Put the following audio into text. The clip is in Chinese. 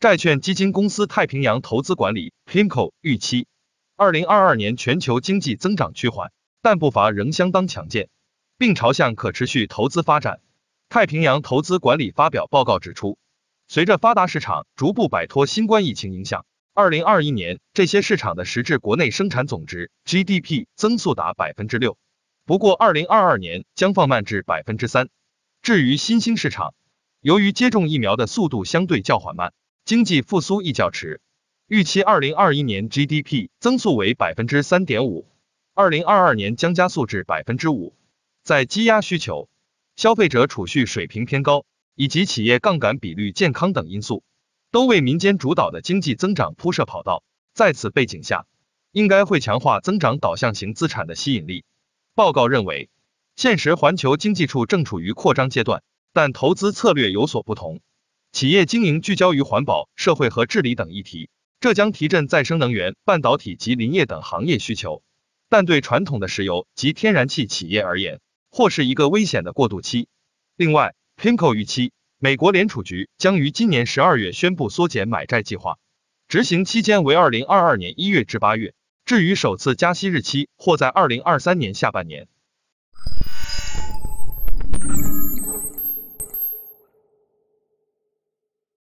债券基金公司太平洋投资管理 （Pimco） 预期，二零二二年全球经济增长趋缓，但步伐仍相当强健，并朝向可持续投资发展。太平洋投资管理发表报告指出，随着发达市场逐步摆脱新冠疫情影响，二零二一年这些市场的实质国内生产总值 （GDP） 增速达百分之六，不过二零二二年将放慢至百分之三。至于新兴市场，由于接种疫苗的速度相对较缓慢。经济复苏较迟，预期二零二一年 GDP 增速为百分之三点五，二零二二年将加速至百分之五。在积压需求、消费者储蓄水平偏高以及企业杠杆比率健康等因素，都为民间主导的经济增长铺设跑道。在此背景下，应该会强化增长导向型资产的吸引力。报告认为，现实环球经济处正处于扩张阶段，但投资策略有所不同。企业经营聚焦于环保、社会和治理等议题，这将提振再生能源、半导体及林业等行业需求，但对传统的石油及天然气企业而言，或是一个危险的过渡期。另外 p i n c o 预期，美国联储局将于今年十二月宣布缩减买债计划，执行期间为二零二二年一月至八月。至于首次加息日期，或在二零二三年下半年。